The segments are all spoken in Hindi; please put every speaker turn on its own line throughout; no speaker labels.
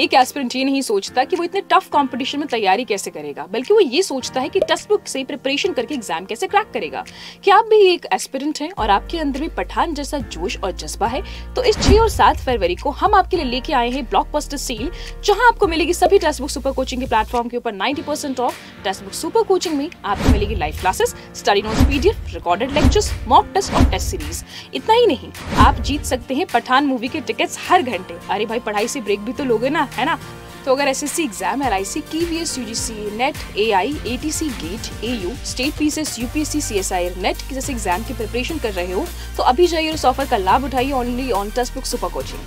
एक एस्पिरेंट ये नहीं सोचता कि वो इतने टफ कंपटीशन में तैयारी
कैसे करेगा बल्कि वो ये सोचता है कि टेक्स्ट बुक से प्रिपरेशन करके एग्जाम कैसे क्रैक करेगा क्या आप भी एक एस्पिरेंट हैं और आपके अंदर भी पठान जैसा जोश और जज्बा है तो इस छह और सात फरवरी को हम आपके लिए लेके आए हैं पोस्टर सील जहाँ आपको मिलेगी सभी टेक्स्ट बुक सुपर कोचिंग के प्लेटफॉर्म के ऊपर 90% off text book super coaching में आपको मिलेगी live classes study note PDF recorded lectures mock test और टेस्ट सीरीज इतना ही नहीं आप जीत सकते हैं पठान मूवी के टिकट हर घंटे अरे भाई पढ़ाई से ब्रेक भी तो लोगे ना है ना तो अगर S S C exam L I C की V S U G C net A I A T C gate A U state P S S U P S C C S I net के जैसे एग्जाम
की प्रिपरेशन कर रहे हो तो अभी जाइए उस ऑफर का लाभ उठाइए only on test book super coaching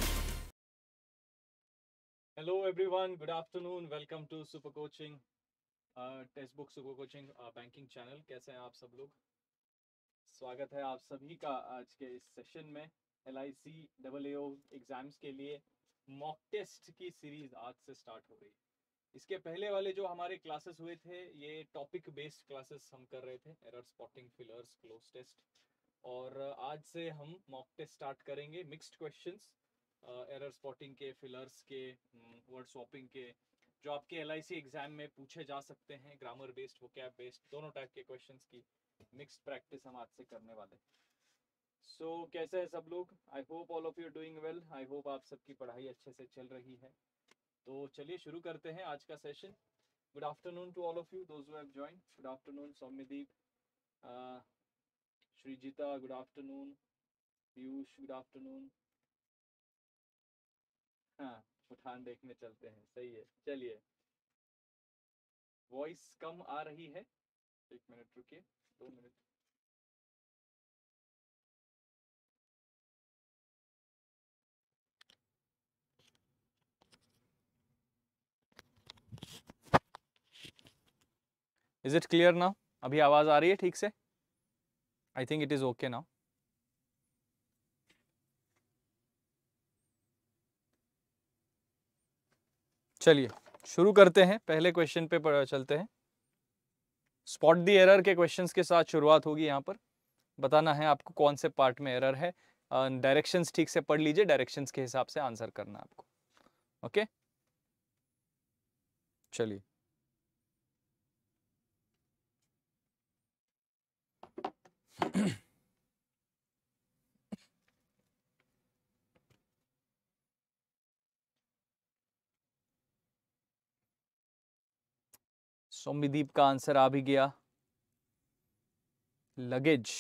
hello everyone good afternoon welcome to super coaching test book super coaching banking channel कैसे हैं आप सब लोग स्वागत है आप सभी का आज के इस सेशन में L I C double exams के लिए मॉक टेस्ट की सीरीज आज से स्टार्ट हो रही इसके पहले वाले जो हमारे क्लासेस हुए थे ये टॉपिक बेस्ड क्लासेस हम कर रहे थे error spotting fillers cloze test और आज से हम मॉक टेस्ट स्टार्ट करेंगे मिक्स्ड क्वेश्चंस एरर स्पॉटिंग के फिलर्स के वर्ड हम्म, स्वॉपिंग के जो आपके एल एग्जाम में पूछे जा सकते हैं ग्रामर बेस्ड वो बेस्ड दोनों टाइप के क्वेश्चन की मिक्स्ड प्रैक्टिस हम आज से करने वाले हैं सो so, कैसे है सब लोग I hope all of you doing well I hope आप सबकी पढ़ाई अच्छे से चल रही है तो चलिए शुरू करते हैं आज का session good afternoon to all of you those have join good afternoon Soumyadeep Srijita good afternoon Piyush good afternoon हाँ उठान देखने चलते हैं सही है चलिए
वॉइस कम आ रही है एक मिनट रुकिए दो मिनट
इज़ इट क्लियर ना अभी आवाज़ आ रही है ठीक से I think it is okay ना चलिए शुरू करते हैं पहले क्वेश्चन पे चलते हैं स्पॉट दी एरर के क्वेश्चंस के साथ शुरुआत होगी यहाँ पर बताना है आपको कौन से पार्ट में एरर है डायरेक्शंस ठीक से पढ़ लीजिए डायरेक्शंस के हिसाब से आंसर करना आपको ओके चलिए सोमीदीप का आंसर आ भी गया लगेज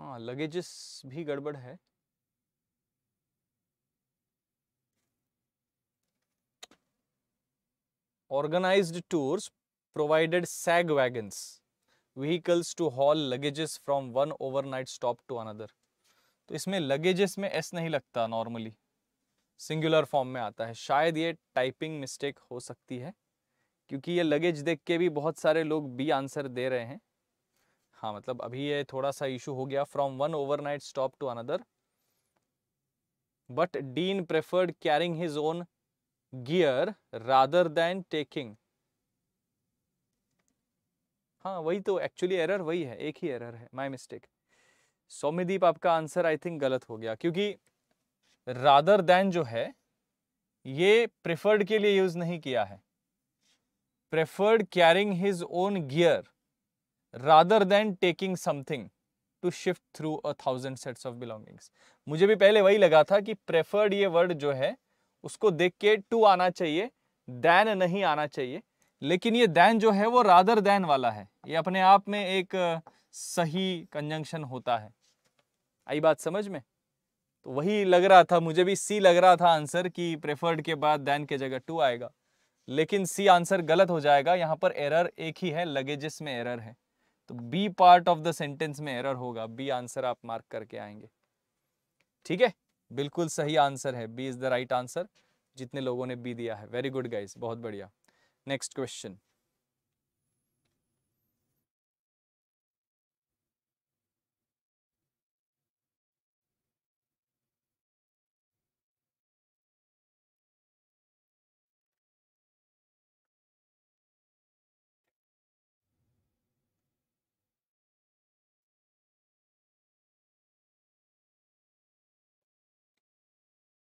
हाँ लगेजेस भी गड़बड़ है organised tours provided sag wagons, vehicles to haul luggages from one overnight stop to another. तो इसमें लगेजेस में एस नहीं लगता नॉर्मली सिंगुलर फॉर्म में आता है शायद ये टाइपिंग मिस्टेक हो सकती है क्योंकि ये लगेज देख के भी बहुत सारे लोग बी आंसर दे रहे हैं हाँ मतलब अभी ये थोड़ा सा इशू हो गया from one overnight stop to another but Dean preferred carrying his own gear rather than taking हाँ वही तो एक्चुअली एरर वही है एक ही एरर है माई मिस्टेक सौम्यदीप आपका आंसर आई थिंक गलत हो गया क्योंकि रादर देन जो है ये प्रेफर्ड के लिए यूज नहीं किया है preferred carrying his own gear rather than taking something to shift through a thousand sets of belongings मुझे भी पहले वही लगा था कि प्रेफर्ड ये वर्ड जो है उसको देख के टू आना चाहिए दैन नहीं आना चाहिए लेकिन ये दैन जो है वो रादर दैन वाला है ये अपने आप में एक सही कंजंक्शन होता है आई बात समझ में तो वही लग रहा था मुझे भी सी लग रहा था आंसर कि प्रेफर्ड के बाद दैन के जगह टू आएगा लेकिन सी आंसर गलत हो जाएगा यहाँ पर एरर एक ही है लगेजेस में एरर है तो B part of the sentence में एरर होगा बी आंसर आप मार्क करके आएंगे ठीक है बिल्कुल सही आंसर है B is the right answer जितने लोगों ने बी दिया है वेरी गुड गाइज बहुत बढ़िया Next question.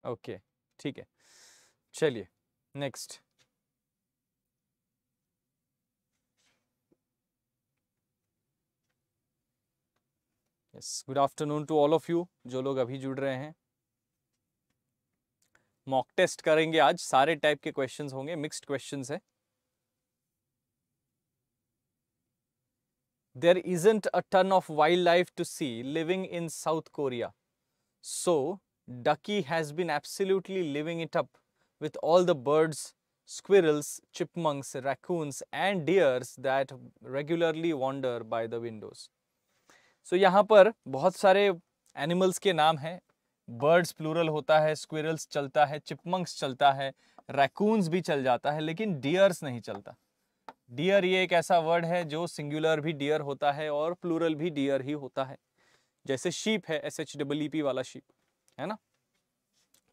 ओके okay, ठीक है चलिए next
yes good afternoon to all of you जो लोग अभी जुड़ रहे हैं मॉक टेस्ट करेंगे आज सारे टाइप के क्वेश्चंस होंगे मिक्स्ड क्वेश्चंस है there isn't a ton of wildlife to see living in South Korea so Ducky has been absolutely living it up with all the birds squirrels chipmunks raccoons and deers that regularly wander by the windows so so, यहाँ पर बहुत सारे एनिमल्स के नाम हैं बर्ड्स प्लूरल होता है स्क्वेरल्स चलता है चिपमंक्स चलता है रैकून्स भी चल जाता है लेकिन डियर्स नहीं चलता डियर ये एक ऐसा वर्ड है जो सिंगुलर भी डियर होता है और प्लूरल भी डियर ही होता है जैसे शीप है एस एच डब्ल पी वाला शीप है ना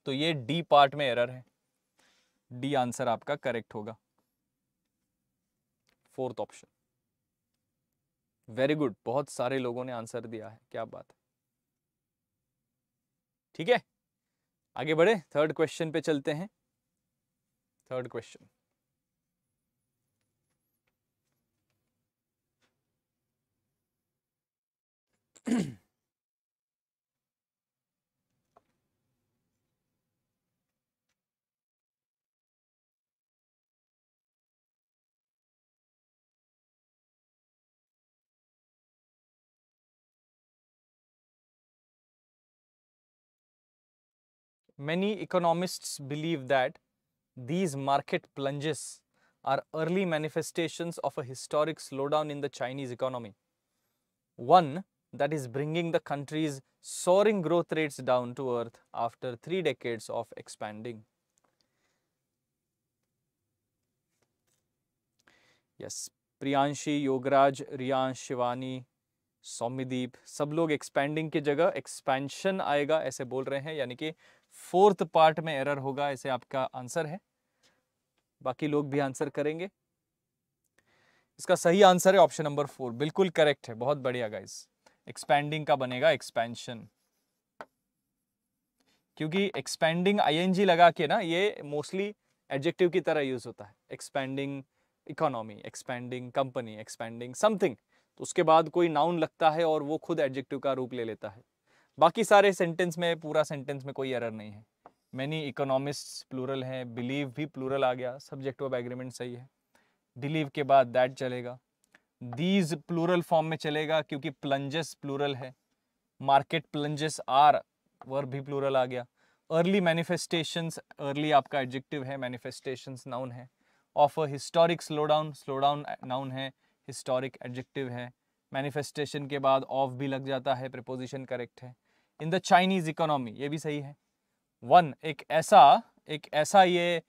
तो ये डी पार्ट में एरर है डी आंसर आपका करेक्ट होगा फोर्थ ऑप्शन वेरी गुड बहुत सारे लोगों ने आंसर दिया है क्या बात है ठीक है आगे बढ़े थर्ड क्वेश्चन पे चलते हैं third question Mm-hmm.
Many economists believe
that these market plunges are early manifestations of a historic slowdown in the Chinese economy. One that is bringing the country's soaring growth rates down to earth after three decades of expanding. Yes, Priyanshi, Yograj, Riyan, Shivani, Soumyadeep सब लोग expanding की जगह expansion आएगा ऐसे बोल रहे हैं यानी कि फोर्थ पार्ट में एरर होगा ऐसे आपका आंसर है बाकी लोग भी आंसर करेंगे इसका सही आंसर है ऑप्शन नंबर फोर बिल्कुल करेक्ट है बहुत बढ़िया गाइस एक्सपेंडिंग का बनेगा एक्सपेंशन क्योंकि एक्सपेंडिंग आईएनजी लगा के ना ये मोस्टली एडजेक्टिव की तरह यूज होता है expanding economy expanding company expanding something तो उसके बाद कोई नाउन लगता है और वो खुद एडजेक्टिव का रूप ले लेता है बाकी सारे सेंटेंस में पूरा सेंटेंस में कोई एरर नहीं है मैनी इकोनॉमिस्ट प्लूरल हैं बिलीव भी प्लूरल आ गया सब्जेक्ट ऑफ एग्रीमेंट सही है बिलीव के बाद दैट चलेगा दीज प्लूरल फॉर्म में चलेगा क्योंकि प्लंजस प्लूरल है मार्केट प्लंजस आर वर भी प्लूरल आ गया अर्ली मैनिफेस्टेशंस अर्ली आपका एडजेक्टिव है मैनिफेस्टेशंस नाउन है of a historic slowdown slowdown noun है हिस्टोरिक एडजेक्टिव है मैनिफेस्टेशन के बाद ऑफ भी लग जाता है प्रपोजिशन करेक्ट है इन द चाइनीज इकोनॉमी ये भी सही है वन एक ऐसा एक ऐसा ये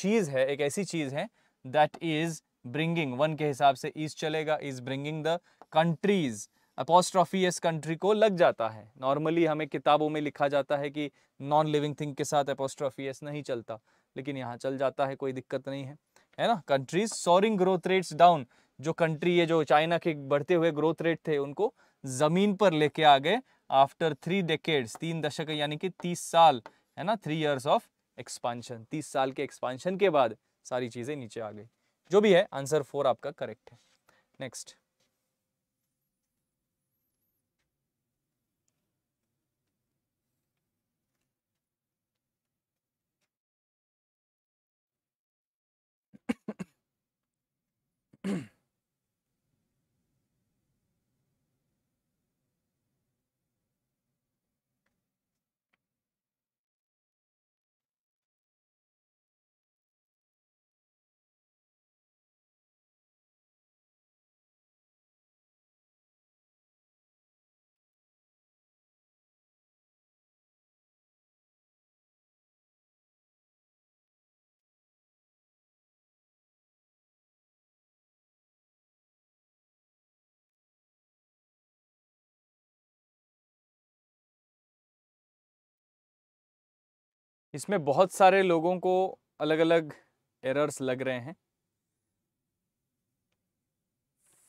चीज़ है एक ऐसी चीज़ है दैट इज़ ब्रिंगिंग वन के हिसाब से इज चलेगा is bringing the country's apostrophe इस कंट्री को लग जाता है नॉर्मली हमें किताबों में लिखा जाता है कि नॉन लिविंग थिंग के साथ अपोस्ट्रॉफी एस नहीं चलता लेकिन यहाँ चल जाता है कोई दिक्कत नहीं है है ना countries soaring growth rates down जो कंट्री है जो चाइना के बढ़ते हुए ग्रोथ रेट थे उनको ज़मीन पर लेके आ गए आफ्टर थ्री डेकेड्स तीन दशक यानी कि तीस साल है ना थ्री ईयर्स ऑफ एक्सपांशन तीस साल के एक्सपांशन के बाद सारी चीज़ें नीचे आ गई जो भी है आंसर फोर आपका करेक्ट है नेक्स्ट
इसमें बहुत सारे लोगों को अलग अलग एरर्स लग रहे हैं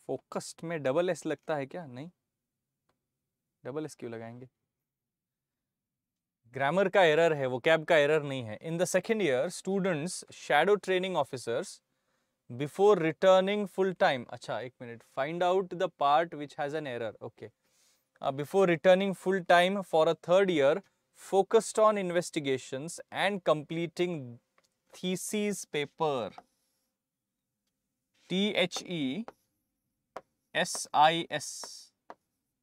फोकस्ड में डबल एस लगता है क्या नहीं डबल एस क्यों लगाएंगे ग्रामर का एरर है वो कैब का एरर नहीं है in the second year students shadow training officers before returning full time अच्छा एक minute find out the part which has an error okay before returning full time for a third year focused on investigations and completing thesis paper. T H E S I S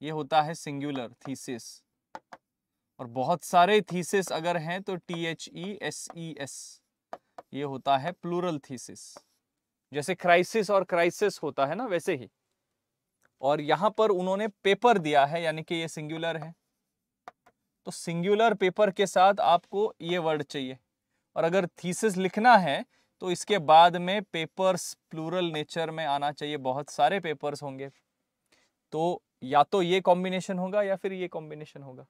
ये होता है सिंगुलर थीसिस और बहुत सारे थीसिस अगर हैं तो T H E S E S ये होता है प्लूरल थीसिस जैसे क्राइसिस और क्राइसिस होता है ना वैसे ही और यहां पर उन्होंने पेपर दिया है यानी कि ये सिंगुलर है तो सिंगुलर पेपर के साथ आपको ये वर्ड चाहिए और अगर थीसिस लिखना है तो इसके बाद में पेपर्स प्लूरल नेचर में आना चाहिए बहुत सारे पेपर्स होंगे तो या तो ये कॉम्बिनेशन होगा या फिर ये कॉम्बिनेशन होगा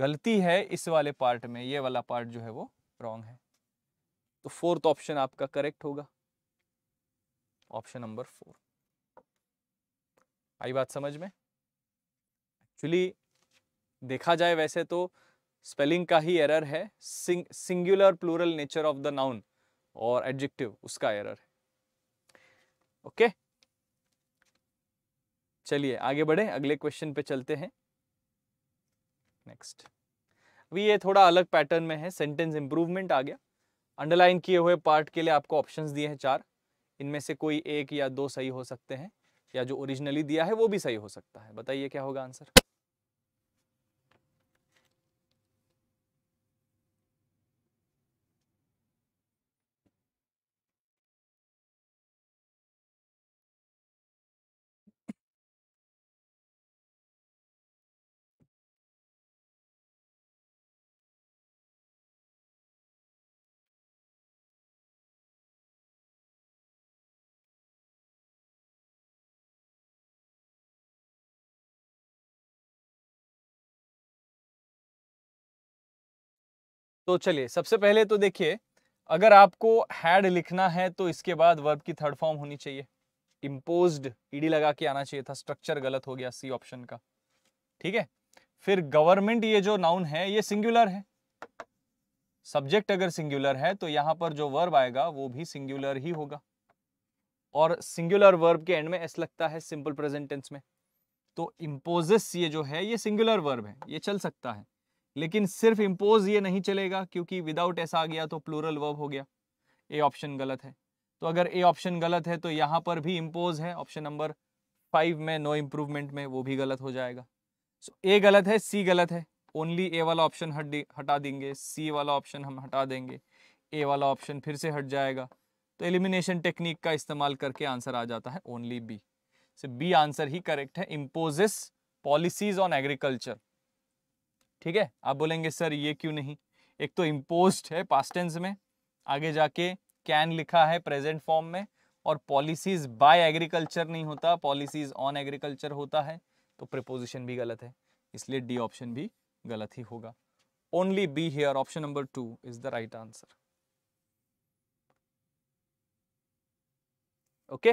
गलती है इस वाले पार्ट में ये वाला पार्ट जो है वो रॉन्ग है तो फोर्थ ऑप्शन आपका करेक्ट होगा ऑप्शन नंबर फोर आई बात समझ में
एक्चुअली
देखा जाए वैसे तो स्पेलिंग का ही एरर है singular plural nature of the noun और एडजेक्टिव उसका एरर है ओके चलिए आगे बढ़े अगले क्वेश्चन पे चलते हैं नेक्स्ट अभी ये थोड़ा अलग पैटर्न में है सेंटेंस इंप्रूवमेंट आ गया अंडरलाइन किए हुए पार्ट के लिए आपको ऑप्शंस दिए हैं चार इनमें से कोई एक या दो सही हो सकते हैं या जो ओरिजिनली दिया है वो भी सही हो सकता है बताइए क्या होगा आंसर
तो चलिए सबसे
पहले तो देखिए अगर आपको हैड लिखना है तो इसके बाद वर्ब की थर्ड फॉर्म होनी चाहिए इम्पोज्ड ईडी लगा के आना चाहिए था स्ट्रक्चर गलत हो गया सी ऑप्शन का ठीक है फिर गवर्नमेंट ये जो नाउन है ये सिंगुलर है सब्जेक्ट अगर सिंगुलर है तो यहां पर जो वर्ब आएगा वो भी सिंगुलर ही होगा और सिंगुलर वर्ब के एंड में एस लगता है सिंपल प्रेजेंटेंस में तो इम्पोजिस ये जो है ये सिंगुलर वर्ब है ये चल सकता है लेकिन सिर्फ इम्पोज ये नहीं चलेगा क्योंकि विदाउट ऐसा आ गया तो प्लूरल वर्ब हो गया ए ऑप्शन गलत है तो अगर ए ऑप्शन गलत है तो यहाँ पर भी इम्पोज है ऑप्शन नंबर फाइव में नो इम्प्रूवमेंट में वो भी गलत हो जाएगा सो ए गलत है सी गलत है ओनली ए वाला ऑप्शन हट हटा देंगे सी वाला ऑप्शन हम हटा देंगे ए वाला ऑप्शन फिर से हट जाएगा तो एलिमिनेशन टेक्निक का इस्तेमाल करके आंसर आ जाता है only B so B answer ही करेक्ट है इम्पोजिस पॉलिसीज ऑन एग्रीकल्चर ठीक है आप बोलेंगे सर ये क्यों नहीं एक तो इम्पोस्ट है पास्ट टेंस में आगे जाके कैन लिखा है प्रेजेंट फॉर्म में और पॉलिसीज बाय एग्रीकल्चर नहीं होता पॉलिसीज ऑन एग्रीकल्चर होता है तो प्रिपोजिशन भी गलत है इसलिए डी ऑप्शन भी गलत ही होगा only B here option number two is the right answer okay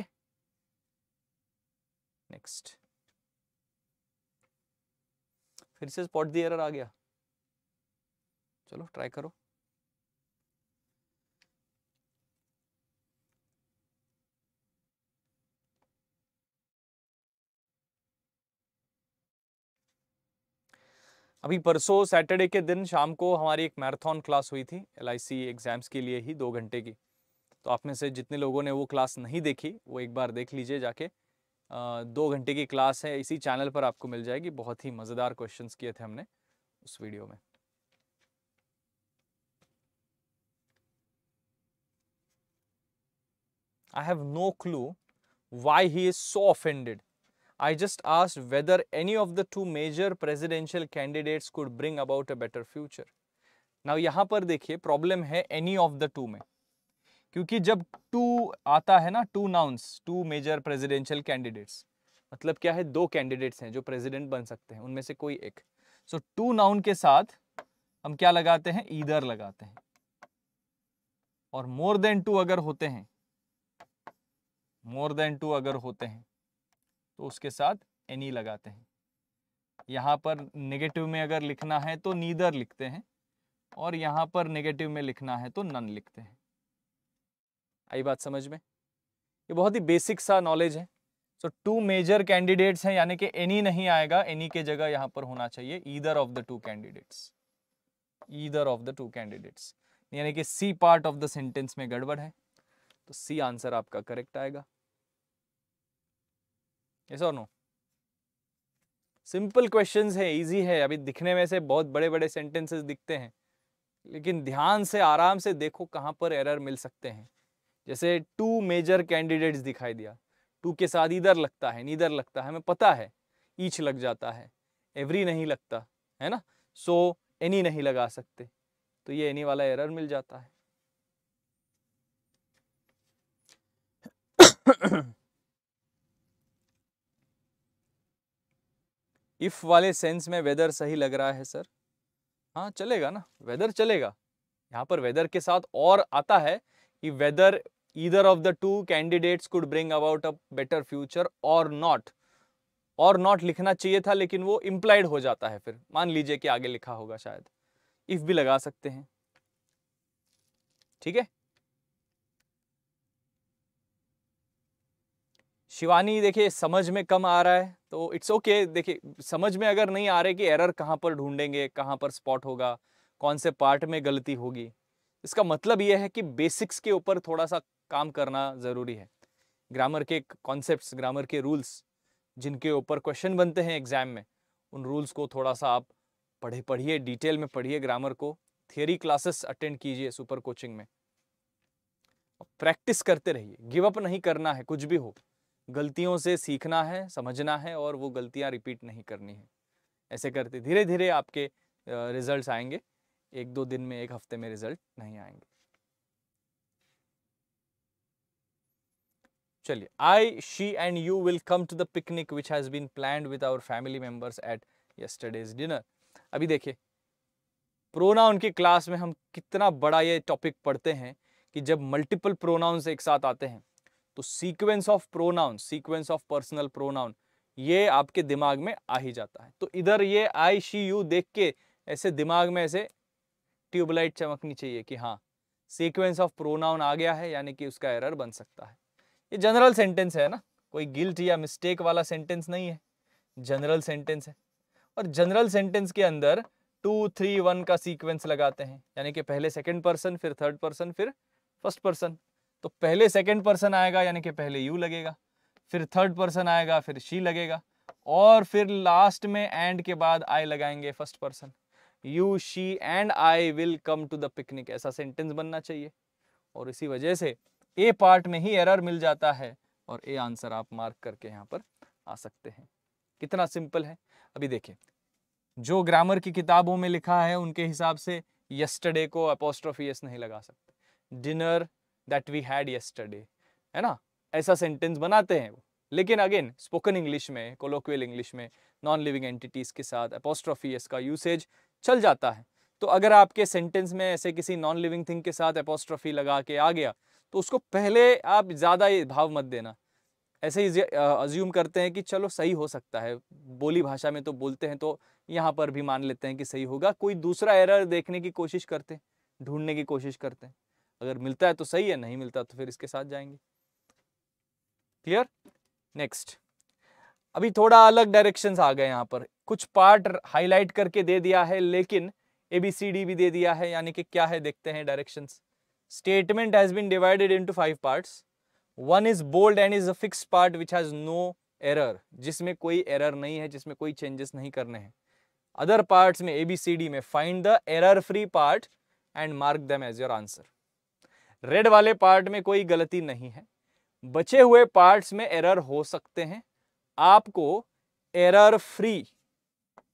next फिर से स्पॉट दी एरर आ गया चलो ट्राई करो अभी परसों सैटरडे के दिन शाम को हमारी एक मैराथन क्लास हुई थी एल एग्ज़ाम्स के लिए ही दो घंटे की तो आप में से जितने लोगों ने वो क्लास नहीं देखी वो एक बार देख लीजिए जाके दो घंटे की क्लास है इसी चैनल पर आपको मिल जाएगी बहुत ही मज़ेदार क्वेश्चंस किए थे हमने उस वीडियो में I have no clue why he is so offended I just ask whether any of the two major presidential candidates could bring about a better future now यहां पर देखिए प्रॉब्लम है एनी ऑफ द टू में क्योंकि जब टू आता है ना two nouns two major presidential candidates मतलब क्या है दो कैंडिडेट्स हैं जो प्रेसिडेंट बन सकते हैं उनमें से कोई एक सो टू नाउन के साथ हम क्या लगाते हैं ईदर लगाते हैं और मोर देन टू अगर होते हैं मोर देन टू अगर होते हैं तो उसके साथ एनी लगाते हैं यहां पर नेगेटिव में अगर लिखना है तो नीदर लिखते हैं और यहां पर नेगेटिव में लिखना है तो नन लिखते हैं आई बात समझ में ये बहुत ही बेसिक सा नॉलेज है सो टू मेजर कैंडिडेट्स हैं यानी कि एनी नहीं आएगा एनी के जगह यहाँ पर होना चाहिए either of the two candidates either of the two candidates यानी कि C part of the sentence में गड़बड़ है तो सी आंसर आपका करेक्ट आएगा यस और नो सिंपल क्वेश्चंस है इजी है अभी दिखने में से बहुत बड़े बड़े सेंटेंसेस दिखते हैं लेकिन ध्यान से आराम से देखो कहां पर एरर मिल सकते हैं जैसे टू मेजर कैंडिडेट्स दिखाई दिया टू के साथ इधर लगता है नीधर लगता है हमें पता है ईच लग जाता है एवरी नहीं लगता है ना सो so, एनी नहीं लगा सकते तो ये एनी वाला एरर मिल जाता है इफ वाले सेंस में वेदर सही लग रहा है सर हाँ चलेगा ना वेदर चलेगा यहाँ पर वेदर के साथ और आता है whether either of the two candidates could bring about a better future or not और नॉट लिखना चाहिए था लेकिन वो इम्प्लाइड हो जाता है फिर मान लीजिए कि आगे लिखा होगा शायद इफ भी लगा सकते हैं ठीक है शिवानी देखिए समझ में कम आ रहा है तो इट्स ओके देखिए समझ में अगर नहीं आ रहे कि एरर कहां पर ढूंढेंगे कहां पर स्पॉट होगा कौन से पार्ट में गलती होगी इसका मतलब यह है कि बेसिक्स के ऊपर थोड़ा सा काम करना ज़रूरी है ग्रामर के कॉन्सेप्ट्स ग्रामर के रूल्स जिनके ऊपर क्वेश्चन बनते हैं एग्जाम में उन रूल्स को थोड़ा सा आप पढ़े पढ़िए डिटेल में पढ़िए ग्रामर को थियरी क्लासेस अटेंड कीजिए सुपर कोचिंग में प्रैक्टिस करते रहिए गिव अप नहीं करना है कुछ भी हो गलतियों से सीखना है समझना है और वो गलतियाँ रिपीट नहीं करनी है ऐसे करते धीरे धीरे आपके रिजल्ट्स आएंगे एक दो दिन में एक हफ्ते में रिजल्ट नहीं आएंगे चलिए I she and you will come to the picnic which has been plan with our family members at yesterday's dinner अभी देखिए प्रोनाउन की क्लास में हम कितना बड़ा ये टॉपिक पढ़ते हैं कि जब मल्टीपल प्रोनाउंस एक साथ आते हैं तो sequence of pronoun sequence of personal pronoun ये आपके दिमाग में आ ही जाता है तो इधर ये आई शी यू देख के ऐसे दिमाग में ऐसे ट्यूबलाइट चमकनी चाहिए कि हाँ सीक्वेंस ऑफ प्रोनाउन आ गया है यानी कि उसका एरर बन सकता है ये जनरल सेंटेंस है ना कोई गिल्ट या मिस्टेक वाला सेंटेंस नहीं है जनरल सेंटेंस है और जनरल सेंटेंस के अंदर टू थ्री वन का सीक्वेंस लगाते हैं यानी कि पहले सेकंड पर्सन फिर थर्ड पर्सन फिर फर्स्ट पर्सन तो पहले सेकंड पर्सन आएगा यानी कि पहले यू लगेगा फिर थर्ड पर्सन आएगा फिर शी लगेगा और फिर लास्ट में एंड के बाद आई लगाएंगे first person you she and I will come to the picnic ऐसा सेंटेंस बनना चाहिए और इसी वजह से ए पार्ट में ही एरर मिल जाता है और ए आंसर आप मार्क करके यहाँ पर आ सकते हैं कितना सिंपल है अभी देखिए जो ग्रामर की किताबों में लिखा है उनके हिसाब से यस्टरडे को अपोस्ट्रोफी यस नहीं लगा सकते dinner that we had yesterday है ना ऐसा सेंटेंस बनाते हैं वो लेकिन अगेन स्पोकन इंग्लिश में कोलोक्वियल इंग्लिश में नॉन लिविंग एंटिटीज़ के साथ अपोस्ट्रोफी यस का यूसेज चल जाता है तो अगर आपके सेंटेंस में ऐसे किसी नॉन लिविंग थिंग के साथ एपोस्ट्रफी लगा के आ गया तो उसको पहले आप ज़्यादा भाव मत देना ऐसे ही अज्यूम करते हैं कि चलो सही हो सकता है बोली भाषा में तो बोलते हैं तो यहाँ पर भी मान लेते हैं कि सही होगा कोई दूसरा एरर देखने की कोशिश करते हैं ढूंढने की कोशिश करते हैं अगर मिलता है तो सही है नहीं मिलता तो फिर इसके साथ जाएंगे क्लियर नेक्स्ट अभी थोड़ा अलग डायरेक्शंस आ गए यहाँ पर कुछ पार्ट हाईलाइट करके दे दिया है लेकिन ए बी सी डी भी दे दिया है यानी कि क्या है देखते हैं direction statement has been divided into five part one is bold and is a fix part which has no error जिसमें कोई एरर नहीं है जिसमें कोई चेंजेस नहीं करने हैं अदर पार्ट में ए बी सी डी में find the error free part and mark them as your answer red वाले पार्ट में कोई गलती नहीं है बचे हुए पार्ट्स में एरर हो सकते हैं आपको एरर फ्री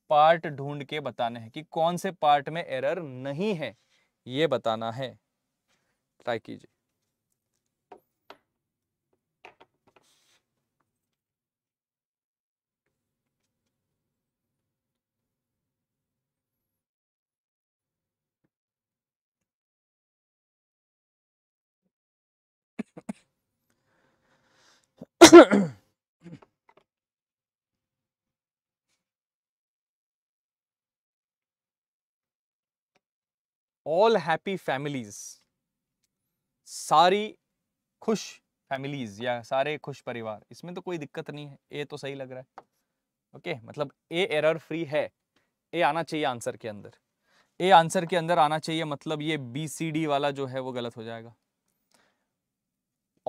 पार्ट ढूंढ के बताने हैं कि कौन से पार्ट में एरर नहीं है ये बताना है ट्राई कीजिए ऑल हैप्पी फैमिलीज सारी खुश फैमिलीज या सारे खुश परिवार इसमें तो कोई दिक्कत नहीं है ए तो सही लग रहा है ओके okay, मतलब ए एरर फ्री है ए आना चाहिए आंसर के अंदर ए आंसर के अंदर आना चाहिए मतलब ये बी सी डी वाला जो है वो गलत हो जाएगा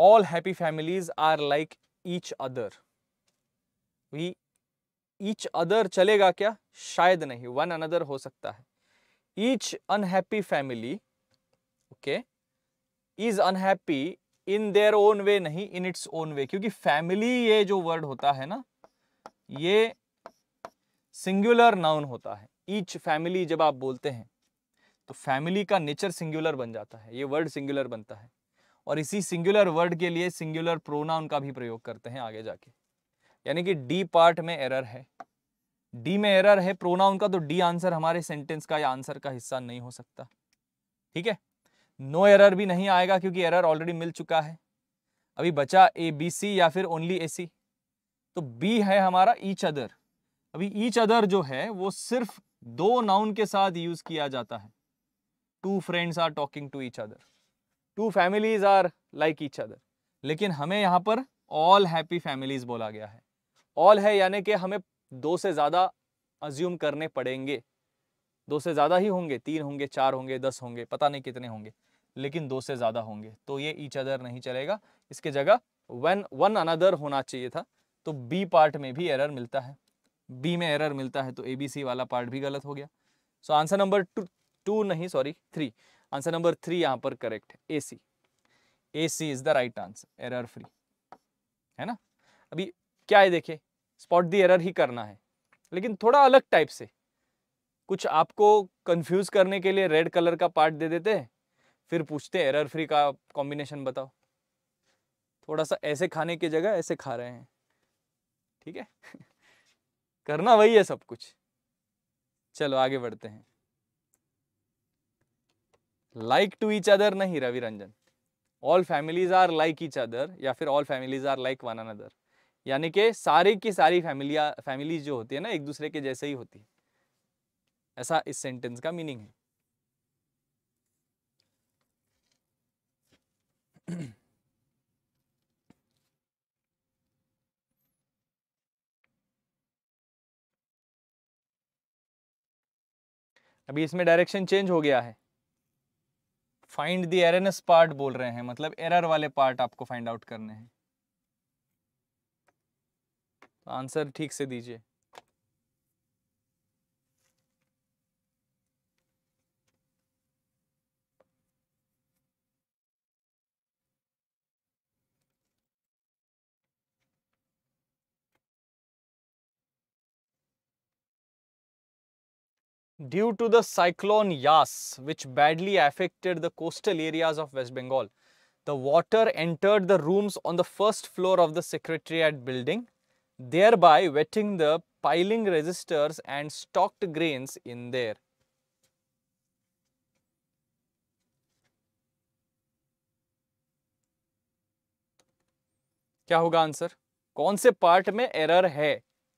all happy families are like each other we each other चलेगा क्या शायद नहीं वन अनदर हो सकता है each unhappy family okay is unhappy in their own way नहीं in its own way क्योंकि family ये जो word होता है ना ये singular noun होता है each family जब आप बोलते हैं तो family का nature singular बन जाता है ये word singular बनता है और इसी singular word के लिए singular pronoun का भी प्रयोग करते हैं आगे जाके यानी कि डी पार्ट में एरर है डी में एरर है प्रोनाउन का तो डी आंसर हमारे सेंटेंस का या आंसर का हिस्सा नहीं हो सकता ठीक है नो एरर भी नहीं आएगा क्योंकि एरर ऑलरेडी मिल चुका है अभी बचा ए बी सी या फिर ओनली ए सी तो बी है हमारा ईच अदर अभी ईच अदर जो है वो सिर्फ दो नाउन के साथ यूज किया जाता है two friends are talking to each other two families are like each other लेकिन हमें यहाँ पर ऑल हैप्पी फैमिलीज बोला गया है ऑल है यानी कि हमें दो से ज़्यादा अज्यूम करने पड़ेंगे दो से ज़्यादा ही होंगे तीन होंगे चार होंगे दस होंगे पता नहीं कितने होंगे लेकिन दो से ज़्यादा होंगे तो ये ईच अदर नहीं चलेगा इसके जगह वन वन अनदर होना चाहिए था तो बी पार्ट में भी एरर मिलता है बी में एरर मिलता है तो ए बी सी वाला पार्ट भी गलत हो गया so answer number two two नहीं sorry three answer number three यहाँ पर करेक्ट है A C A C is the right answer error free है ना अभी क्या है देखिए स्पॉट दी एरर ही करना है लेकिन थोड़ा अलग टाइप से कुछ आपको कंफ्यूज करने के लिए रेड कलर का पार्ट दे देते हैं फिर पूछते हैं एरर फ्री का कॉम्बिनेशन बताओ थोड़ा सा ऐसे खाने की जगह ऐसे खा रहे हैं ठीक है करना वही है सब कुछ चलो आगे बढ़ते हैं लाइक टू ईच अदर नहीं Ravi Ranjan all families are like each other या फिर all families are like one another यानी कि सारे की सारी फैमिलिया फैमिली जो होती है ना एक दूसरे के जैसे ही होती है ऐसा इस सेंटेंस का मीनिंग है अभी इसमें डायरेक्शन चेंज हो गया है फाइंड दी एरनेस पार्ट बोल रहे हैं मतलब एरर वाले पार्ट आपको फाइंड आउट करने हैं आंसर ठीक से दीजिए due to the cyclone Yas, which badly affected the coastal areas of West Bengal. The water entered the rooms on the first floor of the Secretariat building thereby wetting the piling resistors and stocked grains in there. क्या होगा आंसर कौन से पार्ट में एरर है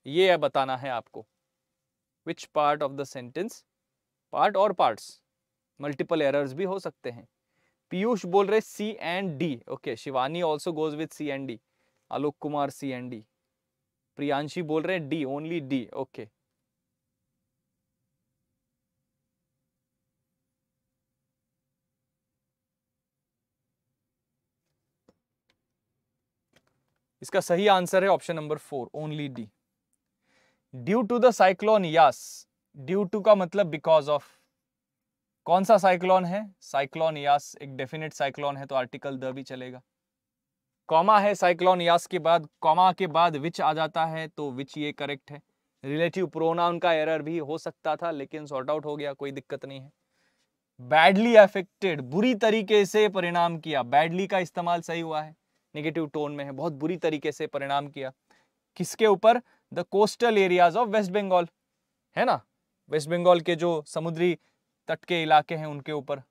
ये है बताना है आपको which part of the sentence part और पार्ट्स मल्टीपल एरर्स भी हो सकते हैं पीयूष बोल रहे C and D okay Shivani also goes with C and D Alok Kumar C and D Priyanshi बोल रहे हैं डी ओनली डी ओके इसका सही आंसर है option number four only D due to the cyclone Yaas due to का मतलब बिकॉज ऑफ कौन सा साइक्लोन है साइक्लोन यास एक डेफिनेट साइक्लोन है तो आर्टिकल द भी चलेगा कॉमा है साइक्लोन यास के बाद कॉमा के बाद विच आ जाता है तो विच ये करेक्ट है रिलेटिव प्रोना उनका एरर भी हो सकता था लेकिन सॉर्ट आउट हो गया कोई दिक्कत नहीं है बैडली अफेक्टेड बुरी तरीके से परिणाम किया बैडली का इस्तेमाल सही हुआ है नेगेटिव टोन में है बहुत बुरी तरीके से परिणाम किया किसके ऊपर the coastal areas of West Bengal है ना वेस्ट बंगाल के जो समुद्री तट के इलाके हैं उनके ऊपर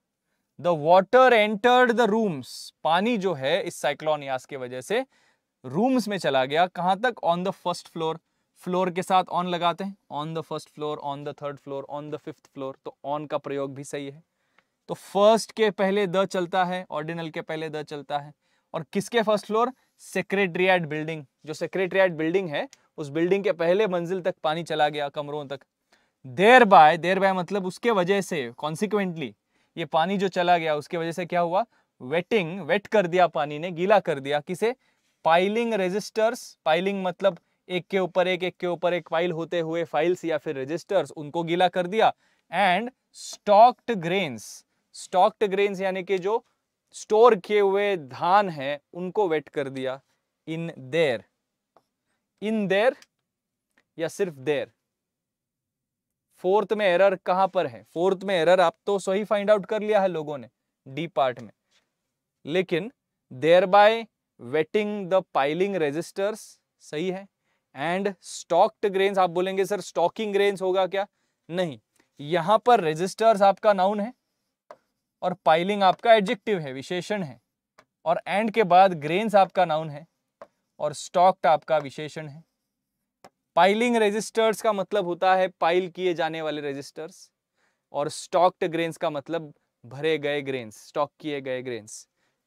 the water entered the rooms पानी जो है इस साइक्लोन यास के वजह से रूम्स में चला गया कहां तक on the first floor floor के साथ ऑन लगाते हैं on the first floor on the third floor on the fifth floor तो ऑन का प्रयोग भी सही है तो फर्स्ट के पहले द चलता है ऑर्डिनल के पहले द चलता है और किसके फर्स्ट फ्लोर सेक्रेटरियट बिल्डिंग जो सेक्रेटरिएट बिल्डिंग है उस बिल्डिंग के पहले मंजिल तक पानी चला गया कमरों तक देर बाय देर बाय मतलब उसके वजह से कॉन्सिक्वेंटली ये पानी जो चला गया उसकी वजह से क्या हुआ वेटिंग वेट कर दिया पानी ने गीला कर दिया किसे पाइलिंग रजिस्टर्स पाइलिंग मतलब एक के ऊपर एक एक के ऊपर एक पाइल होते हुए फाइल्स या फिर रजिस्टर्स उनको गीला कर दिया and stocked grains stocked grains यानी कि जो स्टोर किए हुए धान है उनको वेट कर दिया इन देर इन देर या सिर्फ देर फोर्थ में एरर कहां पर है फोर्थ में एरर आप तो सही फाइंड आउट कर लिया है लोगों ने डी पार्ट में लेकिन thereby wetting the piling registers सही है एंड स्टॉक्ड ग्रेन्स आप बोलेंगे सर स्टॉकिंग ग्रेन्स होगा क्या नहीं यहां पर रेजिस्टर्स आपका नाउन है और पाइलिंग आपका एडजेक्टिव है विशेषण है और एंड के बाद ग्रेन्स आपका नाउन है और स्टॉक्ड आपका विशेषण है पाइलिंग रेजिस्टर्स का मतलब होता है पाइल किए जाने वाले रेजिस्टर्स और स्टॉक्ड ग्रेन्स का मतलब भरे गए ग्रेन्स स्टॉक किए गए ग्रेन्स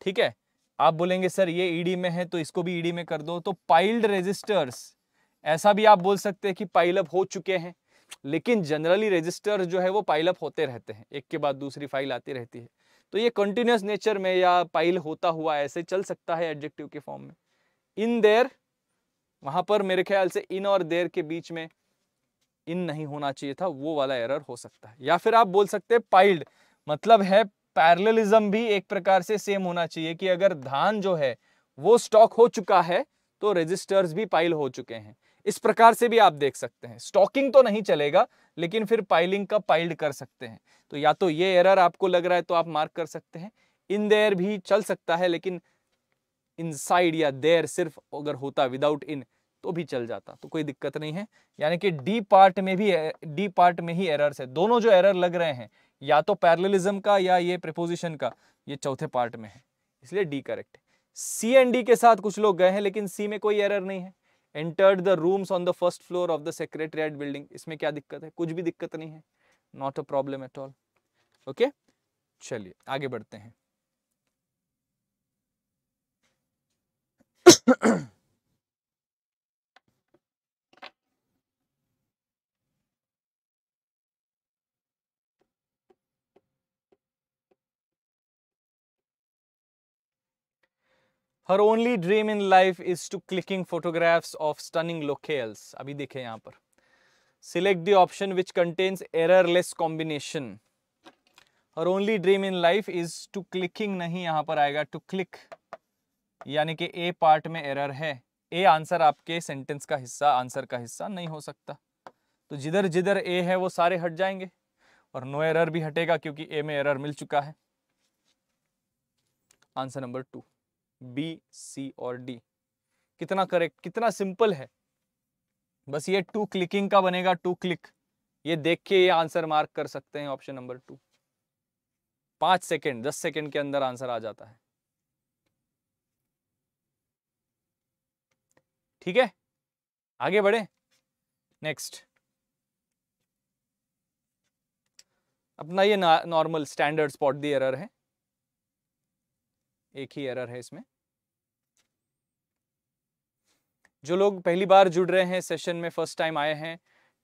ठीक है आप बोलेंगे सर ये ईडी e में है तो इसको भी ईडी e में कर दो तो पाइल्ड रेजिस्टर्स ऐसा भी आप बोल सकते हैं कि पाइलअप हो चुके हैं लेकिन जनरली रजिस्टर्स जो है वो पाइलअप होते रहते हैं एक के बाद दूसरी फाइल आती रहती है तो ये कंटिन्यूस नेचर में या पाइल होता हुआ ऐसे चल सकता है एडजेक्टिव के फॉर्म में इन देयर वहां पर मेरे ख्याल से इन और देर के बीच में इन नहीं होना चाहिए था वो वाला एरर हो सकता है या फिर आप बोल सकते हैं पाइल्ड मतलब है पैरलिज्म भी एक प्रकार से सेम होना चाहिए कि अगर धान जो है वो स्टॉक हो चुका है तो रजिस्टर्स भी पाइल हो चुके हैं इस प्रकार से भी आप देख सकते हैं स्टॉकिंग तो नहीं चलेगा लेकिन फिर पाइलिंग का पाइल्ड कर सकते हैं तो या तो ये एरर आपको लग रहा है तो आप मार्क कर सकते हैं इन देयर भी चल सकता है लेकिन इनसाइड या देर सिर्फ अगर होता विदाउट इन तो भी चल जाता तो कोई दिक्कत नहीं है यानी कि डी पार्ट में भी डी पार्ट में ही एरर्स है दोनों जो एरर लग रहे हैं या तो पैरलिज्म का या ये प्रिपोजिशन का ये चौथे पार्ट में है इसलिए D correct C and D के साथ कुछ लोग गए हैं लेकिन सी में कोई एरर नहीं है entered the rooms on the first floor of the secretariat building इसमें क्या दिक्कत है कुछ भी दिक्कत नहीं है not a problem at all okay चलिए आगे बढ़ते हैं Her only dream in life is to clicking photographs of stunning locales. अभी देखें यहाँ पर Select the option which contains errorless combination. Her only dream in life is to clicking नहीं यहाँ पर आएगा to click यानी कि ए पार्ट में एरर है ए आंसर आपके सेंटेंस का हिस्सा आंसर का हिस्सा नहीं हो सकता तो जिधर जिधर ए है वो सारे हट जाएंगे और नो एरर भी हटेगा क्योंकि ए में एरर मिल चुका है answer number two B C और डी कितना करेक्ट कितना सिंपल है बस ये टू क्लिकिंग का बनेगा टू क्लिक ये देख के ये आंसर मार्क कर सकते हैं ऑप्शन नंबर टू पांच सेकेंड दस सेकेंड के अंदर आंसर आ जाता है ठीक है आगे बढ़े नेक्स्ट अपना ये normal standard spot the error है एक ही एरर है इसमें जो लोग पहली बार जुड़ रहे हैं सेशन में फर्स्ट टाइम आए हैं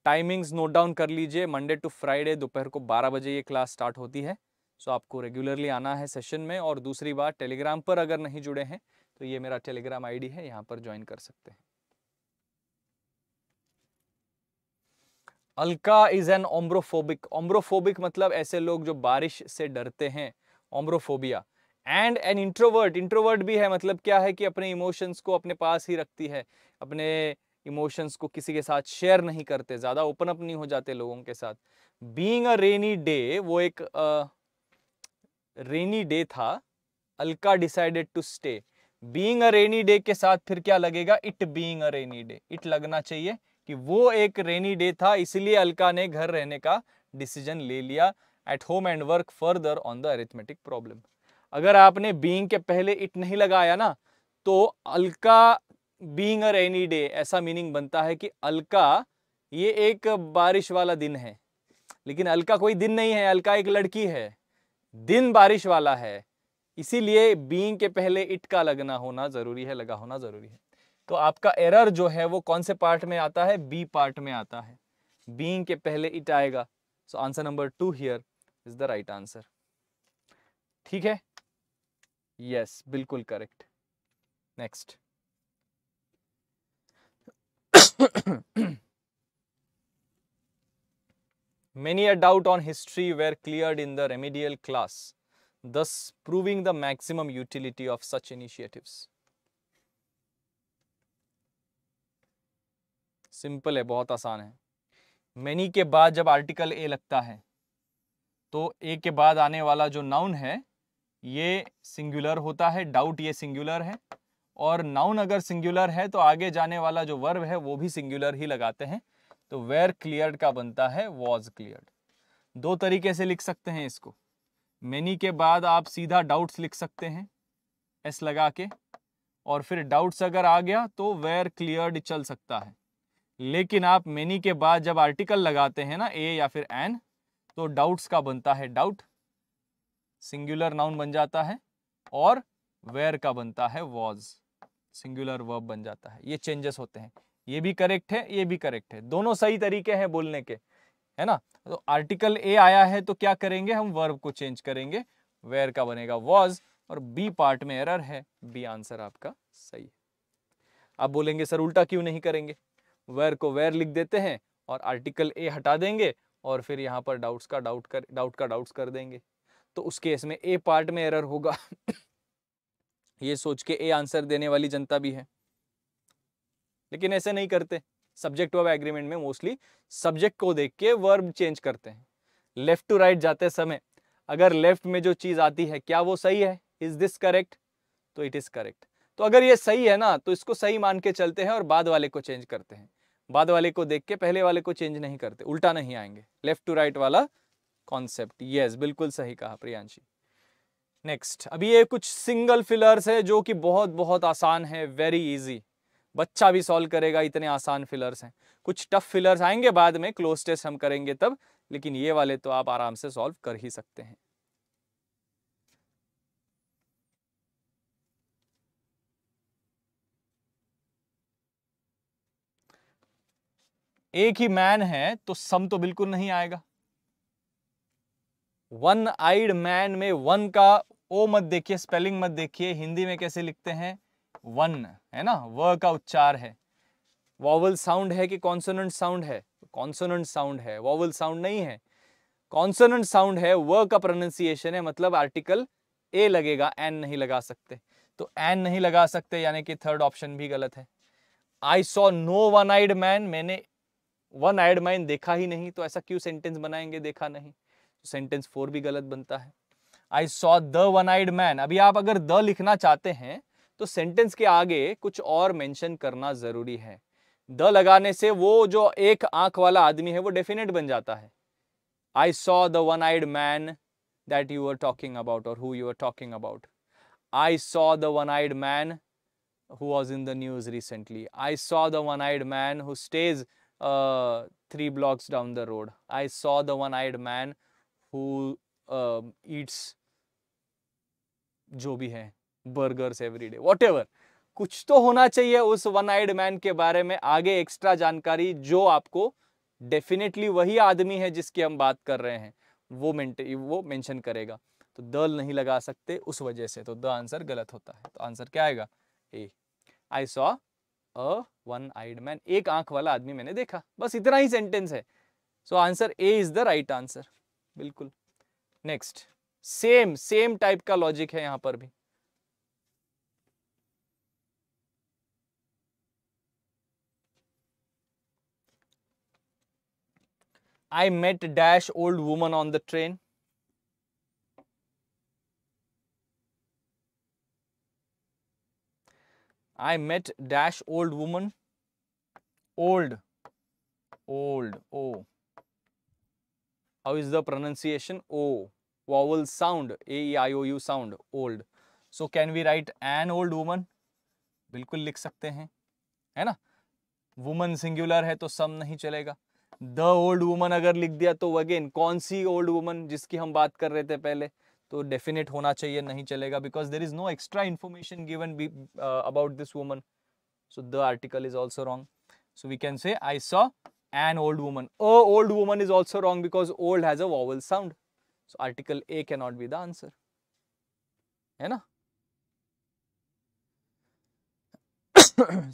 टाइमिंग्स नोट डाउन कर लीजिए मंडे टू फ्राइडे दोपहर को 12 बजे ये क्लास स्टार्ट होती है सो आपको रेगुलरली आना है सेशन में और दूसरी बार टेलीग्राम पर अगर नहीं जुड़े हैं तो ये मेरा टेलीग्राम आईडी है यहाँ पर ज्वाइन कर सकते हैं Alka is an ombrophobic ombrophobic मतलब ऐसे लोग जो बारिश से डरते हैं ombrophobia and an introvert introvert भी है मतलब क्या है कि अपने इमोशंस को अपने पास ही रखती है अपने इमोशंस को किसी के साथ शेयर नहीं करते ज़्यादा ओपन अप नहीं हो जाते लोगों के साथ बींग अ रेनी डे वो एक रेनी uh, डे था Alka decided to stay being a rainy day के साथ फिर क्या लगेगा it being a rainy day it लगना चाहिए कि वो एक रेनी डे था इसलिए अलका ने घर रहने का डिसीजन ले लिया at home and work further on the arithmetic problem अगर आपने बींग के पहले इट नहीं लगाया ना तो Alka being a rainy day ऐसा मीनिंग बनता है कि अलका ये एक बारिश वाला दिन है लेकिन अलका कोई दिन नहीं है अलका एक लड़की है दिन बारिश वाला है इसीलिए बींग के पहले इट का लगना होना ज़रूरी है लगा होना ज़रूरी है तो आपका एरर जो है वो कौन से पार्ट में आता है बी पार्ट में आता है बीइंग के पहले इट आएगा so answer number two here is the right answer ठीक है यस yes, बिल्कुल correct next many a doubt on history were clear in the remedial class thus proving the maximum utility of such initiatives simple है बहुत आसान है मैनी के बाद जब आर्टिकल ए लगता है तो ए के बाद आने वाला जो नाउन है ये सिंगुलर होता है डाउट ये सिंगुलर है और नाउन अगर सिंगुलर है तो आगे जाने वाला जो वर्ब है वो भी सिंगुलर ही लगाते हैं तो वेयर क्लियर का बनता है वॉज क्लियर दो तरीके से लिख सकते हैं इसको मैनी के बाद आप सीधा डाउट्स लिख सकते हैं एस लगा के और फिर डाउट्स अगर आ गया तो वेयर क्लियर चल सकता है लेकिन आप मेनी के बाद जब आर्टिकल लगाते हैं ना ए या फिर एन तो डाउट्स का बनता है डाउट सिंगुलर नाउन बन जाता है और वेयर का बनता है वॉज सिंगुलर वर्ब बन जाता है ये चेंजेस होते हैं ये भी करेक्ट है ये भी करेक्ट है दोनों सही तरीके हैं बोलने के है ना तो आर्टिकल ए आया है तो क्या करेंगे हम वर्ब को चेंज करेंगे वेयर का बनेगा वॉज और बी पार्ट में एरर है बी आंसर आपका सही है आप बोलेंगे सर उल्टा क्यों नहीं करेंगे वेयर को वेयर लिख देते हैं और आर्टिकल ए हटा देंगे और फिर यहाँ पर डाउट्स का डाउट कर डाउट का डाउट्स कर देंगे तो उस केस में ए पार्ट में एरर होगा ये सोच के ए आंसर देने वाली जनता भी है लेकिन ऐसे नहीं करते सब्जेक्ट वर्ब एग्रीमेंट में मोस्टली सब्जेक्ट को देख के वर्ब चेंज करते हैं लेफ्ट टू राइट जाते समय अगर लेफ्ट में जो चीज़ आती है क्या वो सही है इज़ दिस करेक्ट तो इट इज़ करेक्ट तो अगर ये सही है ना तो इसको सही मान के चलते हैं और बाद वाले को चेंज करते हैं बाद वाले को देख के पहले वाले को चेंज नहीं करते उल्टा नहीं आएंगे लेफ्ट टू राइट वाला कॉन्सेप्ट यस बिल्कुल सही कहा प्रियांशी नेक्स्ट अभी ये कुछ सिंगल फिलर्स है जो कि बहुत बहुत आसान है वेरी इजी बच्चा भी सॉल्व करेगा इतने आसान फिलर्स हैं कुछ टफ फिलर्स आएंगे बाद में क्लोज टेस्ट हम करेंगे तब लेकिन ये वाले तो आप आराम से सॉल्व कर ही सकते हैं एक ही मैन है तो सम तो बिल्कुल नहीं आएगा वन आइड मैन में वन का ओ मत देखिए स्पेलिंग मत देखिए हिंदी में कैसे लिखते हैं वन है ना व का उच्चार है वॉवल साउंड है कि कॉन्सोनेंट साउंड है कॉन्सोनेंट साउंड है वॉवल साउंड नहीं है कॉन्सोनेंट साउंड है व का प्रोनाउंसिएशन है मतलब आर्टिकल ए लगेगा एन नहीं लगा सकते तो एन नहीं लगा सकते यानी कि थर्ड ऑप्शन भी गलत है I saw no one eyed man मैंने वन एड माइन देखा ही नहीं तो ऐसा क्यों सेंटेंस बनाएंगे देखा नहीं तो सेंटेंस फोर भी गलत बनता है I saw the one eyed man अभी आप अगर द लिखना चाहते हैं तो सेंटेंस के आगे कुछ और मेंशन करना ज़रूरी है द लगाने से वो जो एक आंख वाला आदमी है वो डेफिनेट बन जाता है I saw the one eyed man that you are talking about और who you are talking about I saw the one eyed man who was in the news recently I saw the one eyed man who stays three uh, three blocks down the road. I saw the one-eyed man who uh, eats जो भी है burgers every day, whatever. कुछ तो होना चाहिए उस वन आइड मैन के बारे में आगे एक्स्ट्रा जानकारी जो आपको डेफिनेटली वही आदमी है जिसकी हम बात कर रहे हैं वो मेंट वो मेंशन करेगा तो दल नहीं लगा सकते उस वजह से तो द आंसर गलत होता है तो आंसर क्या आएगा A I saw a one eyed man एक आंख वाला आदमी मैंने देखा बस इतना ही सेंटेंस है so answer A is the right answer बिल्कुल नेक्स्ट सेम सेम टाइप का लॉजिक है यहां पर भी I met dash old woman on the train I met dash old woman. Old. Old. O. How is the pronunciation? O. Vowel sound. A-E-I-O-U sound. Old. So can we write an old woman? बिल्कुल लिख सकते हैं है ना वुमन सिंगुलर है तो सम नहीं चलेगा द ओल्ड वुमन अगर लिख दिया तो अगेन कौन सी ओल्ड वुमन जिसकी हम बात कर रहे थे पहले तो डेफिनेट होना चाहिए नहीं चलेगा because there is no extra information given be about this woman so the article is also wrong so we can say I saw an old woman a old woman is also wrong because old has a vowel sound so article A can not be the answer है ना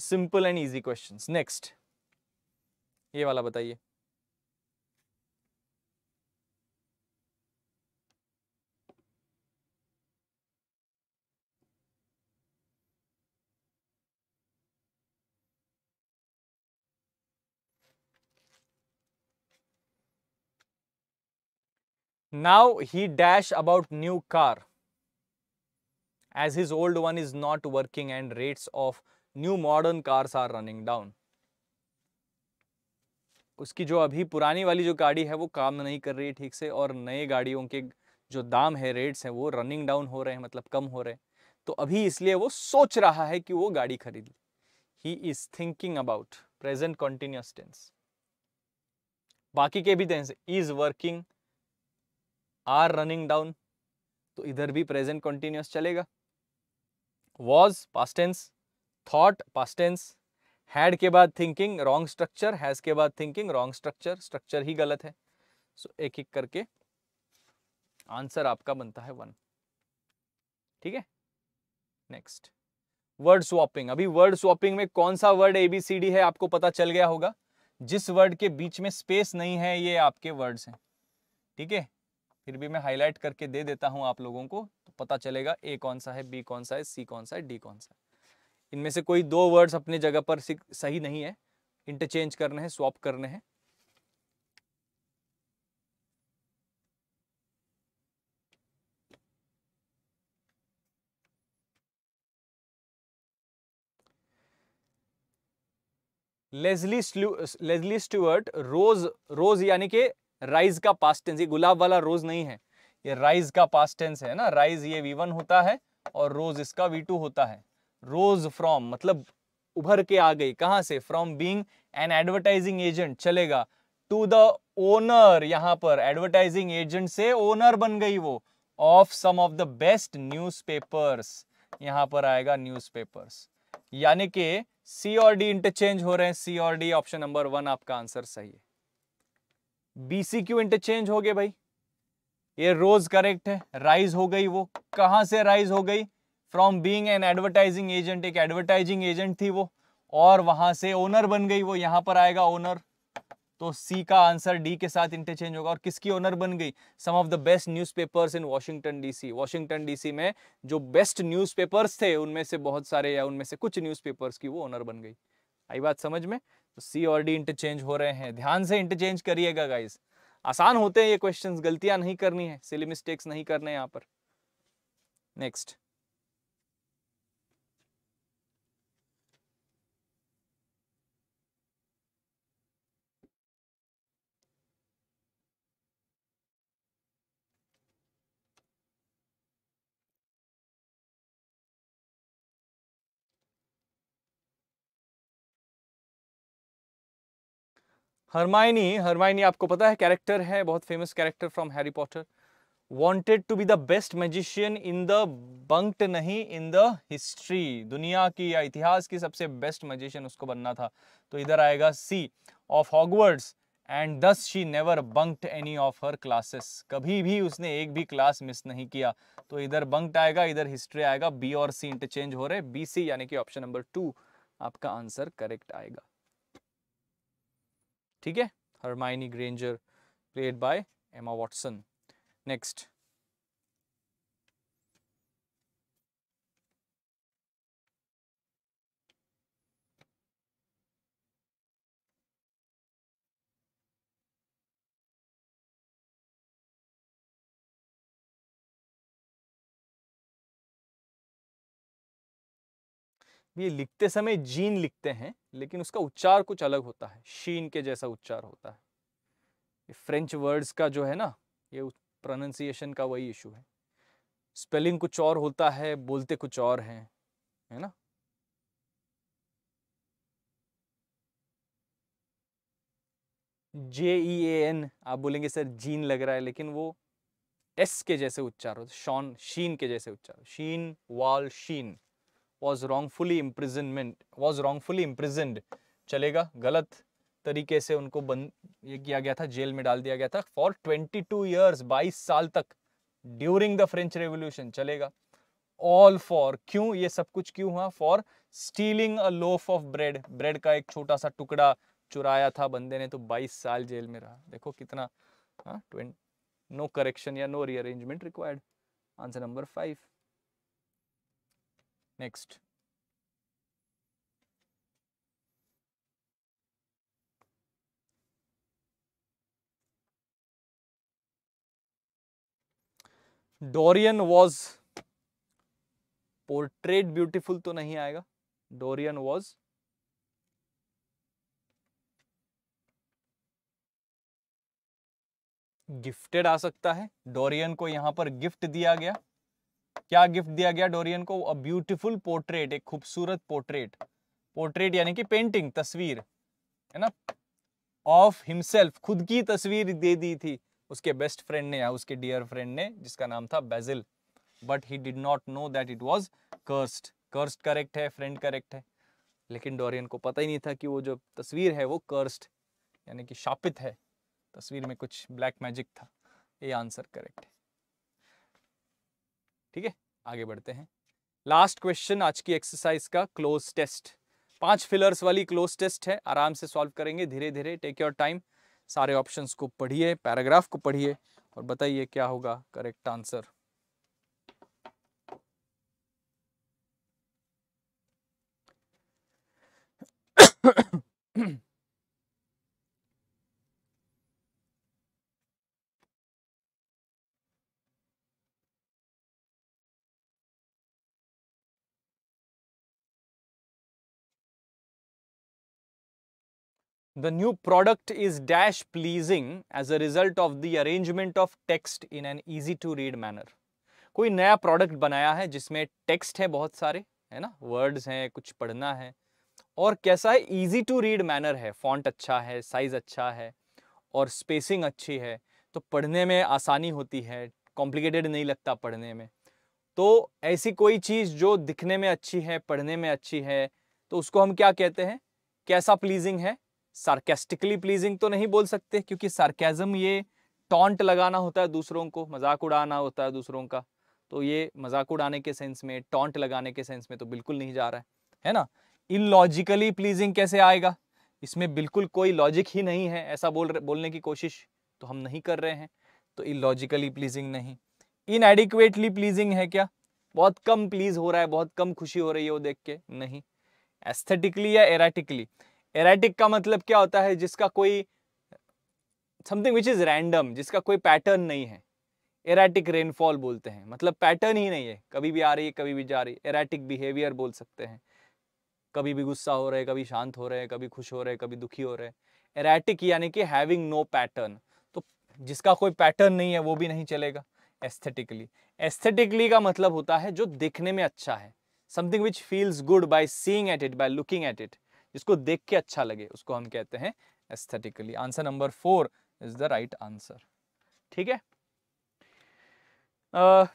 simple and easy question next ये वाला बताइए now he dash about new car as his old one is not working and rates of new modern cars are running down उसकी जो अभी पुरानी वाली जो गाड़ी है वो काम नहीं कर रही है ठीक से और नए गाड़ियों के जो दाम है रेट्स हैं वो रनिंग डाउन हो रहे हैं मतलब कम हो रहे हैं तो अभी इसलिए वो सोच रहा है कि वो गाड़ी खरीद ले ही is thinking about present continuous tense बाकी के भी tense is working or running down तो इधर भी प्रेजेंट कंटिन्यूस चलेगा was past tense thought past tense had के बाद थिंकिंग रॉन्ग स्ट्रक्चर हैज के बाद थिंकिंग रॉन्ग स्ट्रक्चर स्ट्रक्चर ही गलत है सो so, एक एक करके आंसर आपका बनता है वन ठीक है नेक्स्ट वर्ड स्वॉपिंग अभी वर्ड स्वॉपिंग में कौन सा वर्ड एबीसीडी है आपको पता चल गया होगा जिस वर्ड के बीच में स्पेस नहीं है ये आपके वर्ड्स हैं ठीक है फिर भी मैं हाईलाइट करके दे देता हूँ आप लोगों को तो पता चलेगा ए कौन सा है बी कौन सा है सी कौन सा है डी कौन सा है इनमें से कोई दो वर्ड्स अपने जगह पर सही नहीं है इंटरचेंज करने हैं स्वॉप करने हैं Lesley Lesley Stuart rose rose यानी कि राइज का पास्ट टेंस ये गुलाब वाला रोज नहीं है ये राइज का पास्ट टेंस है ना राइज ये वी होता है और रोज इसका वी होता है रोज फ्रॉम मतलब उभर के आ गई कहाँ से from being an advertising agent चलेगा टू द ओनर यहाँ पर एडवर्टाइजिंग एजेंट से ओनर बन गई वो of some of the best newspapers यहाँ पर आएगा न्यूज़पेपर्स यानी कि सी और डी इंटरचेंज हो रहे हैं सी और डी ऑप्शन नंबर वन आपका आंसर सही है बी सी क्यू इंटरचेंज हो गए भाई ये रोज करेक्ट है राइज हो गई वो कहां से राइज हो गई from being an advertising agent एक एडवर्टाइजिंग एजेंट थी वो और वहां से ओनर बन गई वो यहां पर आएगा ओनर तो सी का आंसर डी के साथ इंटरचेंज होगा और किसकी ओनर बन गई some of the best newspapers in Washington DC Washington DC में जो बेस्ट न्यूज़पेपर्स थे उनमें से बहुत सारे या उनमें से कुछ न्यूज़पेपर्स की वो ओनर बन गई आई बात समझ में तो सी और डी इंटरचेंज हो रहे हैं ध्यान से इंटरचेंज करिएगा गाइज आसान होते हैं ये क्वेश्चंस गलतियां नहीं करनी है सिली मिस्टेक्स नहीं करने यहाँ पर नेक्स्ट
हरमाइनी हरमाइनी आपको पता है कैरेक्टर है बहुत
famous character from Harry Potter wanted to be the best magician in the bunked नहीं इन द हिस्ट्री दुनिया की या इतिहास की सबसे बेस्ट मैजिशियन उसको बनना था तो इधर आएगा C of Hogwarts and thus she never bunked any of her classes कभी भी उसने एक भी क्लास मिस नहीं किया तो इधर बंक्ट आएगा इधर हिस्ट्री आएगा बी और सी इंटरचेंज हो रहे बी सी यानी कि ऑप्शन नंबर टू आपका आंसर करेक्ट आएगा ठीक है Hermione Granger played by Emma Watson next
ये लिखते समय जीन लिखते हैं लेकिन
उसका उच्चार कुछ अलग होता है शीन के जैसा उच्चार होता है ये फ्रेंच वर्ड्स का जो है ना ये प्रोनाउंसिएशन का वही इशू है स्पेलिंग कुछ और होता है बोलते कुछ और हैं है ना जे ई ए एन आप बोलेंगे सर जीन लग रहा है लेकिन वो एस के जैसे उच्चार होते शॉन शीन के जैसे उच्चार Jean Valjean was wrongfully imprisonment was wrongfully imprisoned चलेगा गलत तरीके से उनको बंद ये किया गया था जेल में डाल दिया गया था फॉर 22 टू ईयर्स बाईस साल तक ड्यूरिंग द फ्रेंच रेवोल्यूशन चलेगा ऑल फॉर क्यों ये सब कुछ क्यों हुआ for stealing a loaf of bread bread का एक छोटा सा टुकड़ा चुराया था बंदे ने तो 22 साल जेल में रहा देखो कितना नो हाँ, करेक्शन या no rearrangement required answer number five next Dorian was portrait beautiful तो नहीं आएगा डोरियन वॉज गिफ्टेड आ सकता है डोरियन को यहां पर गिफ्ट दिया गया क्या गिफ्ट दिया गया डोरियन को अ ब्यूटीफुल पोर्ट्रेट एक खूबसूरत पोर्ट्रेट पोर्ट्रेट यानी कि पेंटिंग तस्वीर है ना ऑफ हिमसेल्फ खुद की तस्वीर दे दी थी उसके बेस्ट फ्रेंड ने या उसके डियर फ्रेंड ने जिसका नाम था Basil but he did not know that it was cursed cursed correct है फ्रेंड करेक्ट है लेकिन डोरियन को पता ही नहीं था कि वो जो तस्वीर है वो कर्स्ट यानी कि शापित है तस्वीर में कुछ ब्लैक मैजिक था ये आंसर करेक्ट ठीक है आगे बढ़ते हैं लास्ट क्वेश्चन आज की एक्सरसाइज का क्लोज टेस्ट पांच फिलर्स वाली क्लोज टेस्ट है आराम से सॉल्व करेंगे धीरे धीरे टेक योर टाइम सारे ऑप्शंस को पढ़िए पैराग्राफ को पढ़िए और बताइए क्या होगा correct answer
The new product is dash pleasing as a result of the
arrangement of text in an easy to read manner. कोई नया प्रोडक्ट बनाया है जिसमें टेक्स्ट है बहुत सारे है ना वर्ड्स हैं कुछ पढ़ना है और कैसा है इजी टू रीड मैनर है फॉन्ट अच्छा है साइज अच्छा है और स्पेसिंग अच्छी है तो पढ़ने में आसानी होती है कॉम्प्लिकेटेड नहीं लगता पढ़ने में तो ऐसी कोई चीज़ जो दिखने में अच्छी है पढ़ने में अच्छी है तो उसको हम क्या कहते हैं कैसा प्लीजिंग है सार्केस्टिकली प्लीजिंग तो नहीं बोल सकते क्योंकि सार्केज़म ये टॉन्ट लगाना होता है दूसरों को मजाक उड़ाना होता है दूसरों का तो ये मजाक उड़ाने के सेंस में टॉन्ट लगाने के सेंस में तो बिल्कुल नहीं जा रहा है है ना इलॉजिकली प्लीजिंग कैसे आएगा इसमें बिल्कुल कोई लॉजिक ही नहीं है ऐसा बोल बोलने की कोशिश तो हम नहीं कर रहे हैं तो इलॉजिकली प्लीजिंग नहीं इन एडिक्वेटली प्लीजिंग है क्या बहुत कम प्लीज हो रहा है बहुत कम खुशी हो रही है वो देख के नहीं एस्थेटिकली या एराटिकली एरेटिक का मतलब क्या होता है जिसका कोई समथिंग विच इज़ रैंडम जिसका कोई पैटर्न नहीं है एरेटिक रेनफॉल बोलते हैं मतलब पैटर्न ही नहीं है कभी भी आ रही है कभी भी जा रही है एरेटिक बिहेवियर बोल सकते हैं कभी भी गुस्सा हो रहे कभी शांत हो रहे कभी खुश हो रहे कभी दुखी हो रहे एरेटिक यानी कि हैविंग नो पैटर्न तो जिसका कोई पैटर्न नहीं है वो भी नहीं चलेगा एस्थेटिकली एस्थेटिकली का मतलब होता है जो देखने में अच्छा है something which feels good by seeing at it by looking at it जिसको देख के अच्छा लगे उसको हम कहते हैं aesthetically answer number four is the right answer ठीक है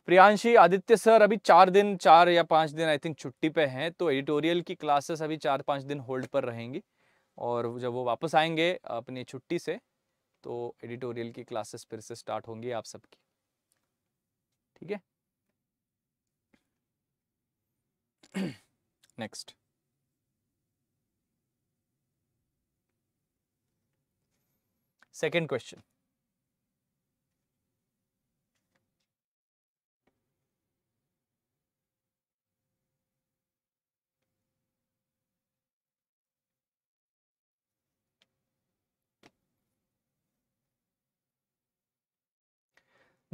प्रियांशी आदित्य सर अभी चार दिन चार या पाँच दिन आई थिंक छुट्टी पे हैं तो एडिटोरियल की क्लासेस अभी चार पाँच दिन होल्ड पर रहेंगी और जब वो वापस आएंगे अपनी छुट्टी से तो एडिटोरियल की क्लासेस फिर से स्टार्ट होंगी आप सबकी ठीक है next second question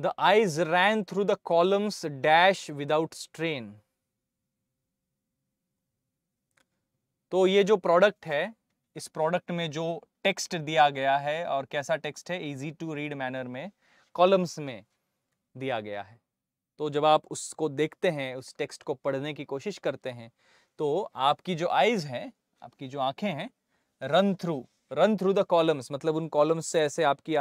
The eyes ran through the columns dash without strain. तो ये जो product है इस प्रोडक्ट में जो टेक्स्ट दिया गया है और कैसा टेक्स्ट है इजी टू रीड मैनर में कॉलम्स में दिया गया है तो जब आप उसको देखते हैं उस टेक्स्ट को पढ़ने की कोशिश करते हैं तो आपकी जो आइज़ हैं आपकी जो आंखें हैं run through run through the columns मतलब उन कॉलम्स से ऐसे आपकी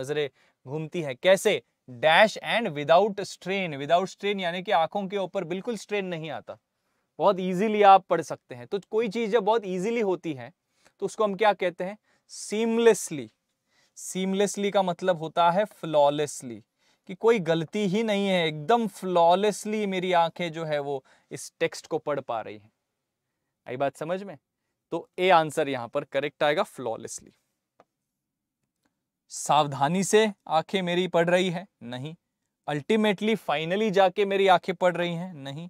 नज़रें घूमती है कैसे dash and without strain without strain यानी कि आंखों के ऊपर बिल्कुल स्ट्रेन नहीं आता बहुत इजीली आप पढ़ सकते हैं तो कोई चीज़ जब बहुत इजीली होती है तो उसको हम क्या कहते हैं सीमलेसली सीमलेसली का मतलब होता है फ्लॉलेसली कि कोई गलती ही नहीं है एकदम फ्लॉलेसली मेरी आंखें जो है वो इस टेक्स्ट को पढ़ पा रही हैं आई बात समझ में तो ए आंसर यहां पर करेक्ट आएगा फ्लॉलेसली सावधानी से आंखें मेरी पढ़ रही है नहीं अल्टीमेटली फाइनली जाके मेरी आंखें पढ़ रही हैं नहीं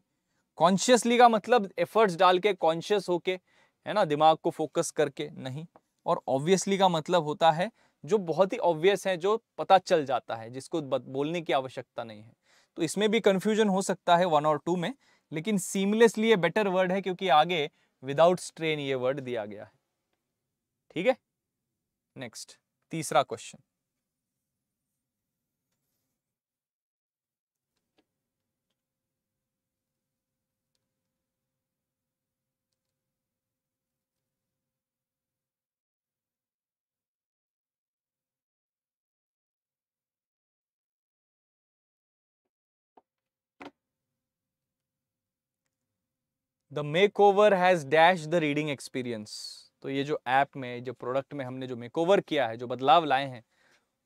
कॉन्शियसली का मतलब एफर्ट्स डाल के कॉन्शियस होके है ना दिमाग को फोकस करके नहीं और ऑब्वियसली का मतलब होता है जो बहुत ही ऑब्वियस है जो पता चल जाता है जिसको बोलने की आवश्यकता नहीं है तो इसमें भी कन्फ्यूजन हो सकता है वन और टू में लेकिन सीमलेसली ये बेटर वर्ड है क्योंकि आगे विदाउट स्ट्रेन ये वर्ड दिया गया है ठीक है नेक्स्ट तीसरा question the makeover has dash the reading experience तो ये जो ऐप में जो प्रोडक्ट में हमने जो मेक ओवर किया है जो बदलाव लाए हैं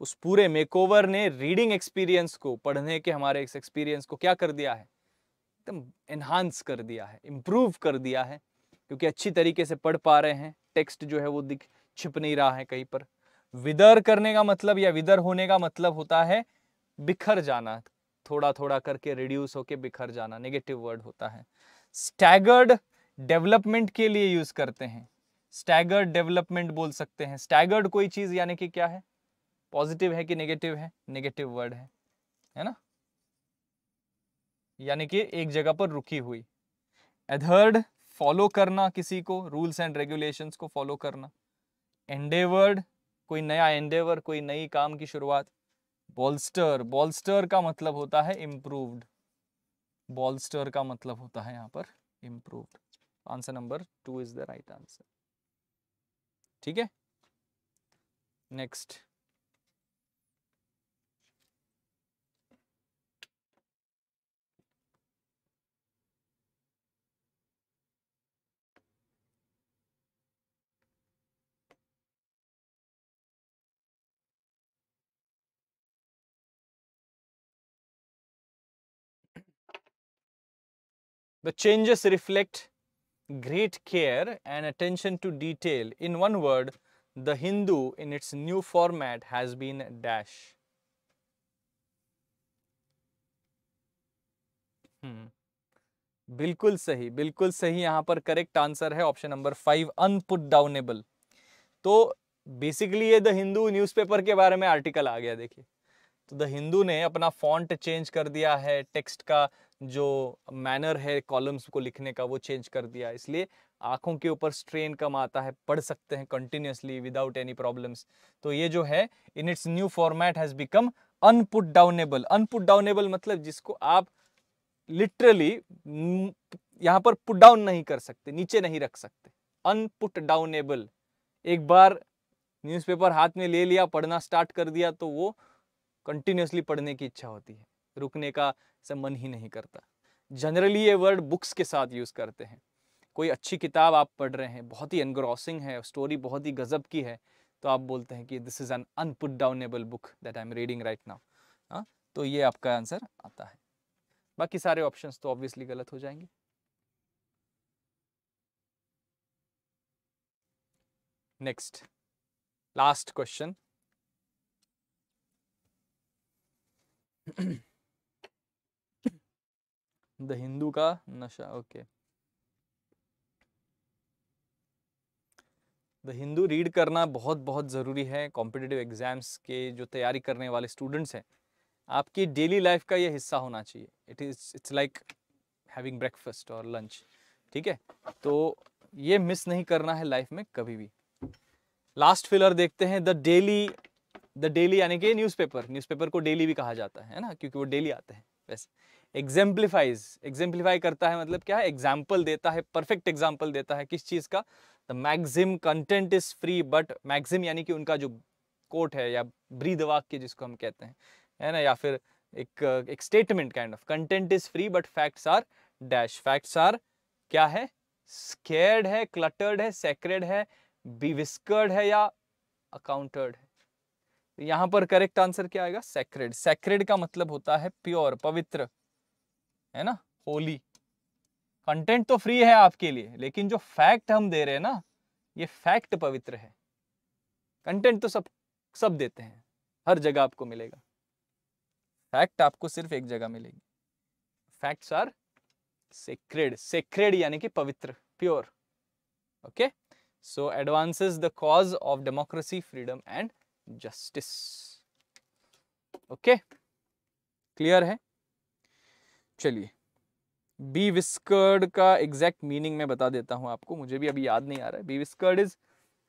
उस पूरे मेक ओवर ने रीडिंग एक्सपीरियंस को पढ़ने के हमारे इस एक्सपीरियंस को क्या कर दिया है एकदम एनहांस कर दिया है इम्प्रूव कर दिया है क्योंकि अच्छी तरीके से पढ़ पा रहे हैं टेक्स्ट जो है वो दिख छिप नहीं रहा है कहीं पर विदर करने का मतलब या विदर होने का मतलब होता है बिखर जाना थोड़ा थोड़ा करके रिड्यूस होके बिखर जाना नेगेटिव वर्ड होता है स्टैगर्ड डेवलपमेंट के लिए यूज करते हैं स्टैगर्ड डेवलपमेंट बोल सकते हैं स्टैगर्ड कोई चीज यानी कि क्या है पॉजिटिव है कि नेगेटिव है नेगेटिव वर्ड है है ना यानी कि एक जगह पर रुकी हुई एधर्ड फॉलो करना किसी को रूल्स एंड रेगुलेशंस को फॉलो करना एंडेवर्ड कोई नया एंडेवर कोई नई काम की शुरुआत बॉल्स्टर बॉल्स्टर का मतलब होता है इम्प्रूव्ड बॉलस्टर का मतलब होता है यहाँ पर improved answer number two is the right answer ठीक है next
The changes reflect great care and attention to detail.
In one word, the Hindu in its new format has been dash. Hmm. बिल्कुल सही बिल्कुल सही यहाँ पर करेक्ट आंसर है option number five unputdownable तो बेसिकली ये द हिंदू न्यूज़पेपर के बारे में आर्टिकल आ गया देखिए तो द हिंदू ने अपना फॉन्ट चेंज कर दिया है टेक्स्ट का जो मैनर है कॉलम्स को लिखने का वो चेंज कर दिया इसलिए आँखों के ऊपर स्ट्रेन कम आता है पढ़ सकते हैं कंटिन्यूसली विदाउट एनी प्रॉब्लम्स तो ये जो है in its new format has become unputdownable unputdownable मतलब जिसको आप लिटरली यहाँ पर पुट डाउन नहीं कर सकते नीचे नहीं रख सकते अनपुट डाउनेबल एक बार न्यूज़पेपर हाथ में ले लिया पढ़ना स्टार्ट कर दिया तो वो कंटिन्यूसली पढ़ने की इच्छा होती है रुकने का से मन ही नहीं करता जनरली ये वर्ड बुक्स के साथ यूज़ करते हैं कोई अच्छी किताब आप पढ़ रहे हैं बहुत ही एनग्रॉसिंग है स्टोरी बहुत ही गज़ब की है तो आप बोलते हैं कि this is an unputdownable book that I am reading right now हाँ तो ये आपका आंसर आता है बाकी सारे ऑप्शंस तो ऑब्वियसली गलत हो जाएंगे next last question the Hindu का नशा ओके द हिंदू रीड करना बहुत बहुत ज़रूरी है कॉम्पिटिटिव एग्जाम्स के जो तैयारी करने वाले स्टूडेंट्स हैं आपकी डेली लाइफ का ये हिस्सा होना चाहिए it is it's like having breakfast और लंच ठीक है तो ये मिस नहीं करना है लाइफ में कभी भी लास्ट फिलर देखते हैं द डेली द डेली यानी कि न्यूज़पेपर न्यूज़पेपर को डेली भी कहा जाता है ना क्योंकि वो डेली आते हैं वैसे एग्जाम्पलीफाइज एग्जाम्पलीफाई करता है मतलब क्या है एग्जाम्पल देता है परफेक्ट एग्जाम्पल देता है किस चीज़ का the maxim content is free but maxim यानी कि उनका जो कोट है या ब्रीद वाक्य जिसको हम कहते हैं है ना या फिर एक एक statement kind of content is free but facts are dash facts are क्या है स्केर्ड है क्लटर्ड है सेक्रेड है बीविस्कर्ड है या अकाउंटर्ड है यहां पर करेक्ट आंसर क्या आएगा सेक्रेड सेक्रेड का मतलब होता है प्योर पवित्र है ना होली कंटेंट तो फ्री है आपके लिए लेकिन जो फैक्ट हम दे रहे हैं ना ये फैक्ट पवित्र है कंटेंट तो सब सब देते हैं हर जगह आपको मिलेगा फैक्ट आपको सिर्फ एक जगह मिलेगी फैक्ट्स आर सेक्रेड सेक्रेड यानी कि पवित्र pure okay so advances the cause of democracy freedom and justice okay clear है चलिए बी विस्कर्ड का एग्जैक्ट मीनिंग मैं बता देता हूँ आपको मुझे भी अभी याद नहीं आ रहा है be whiskered is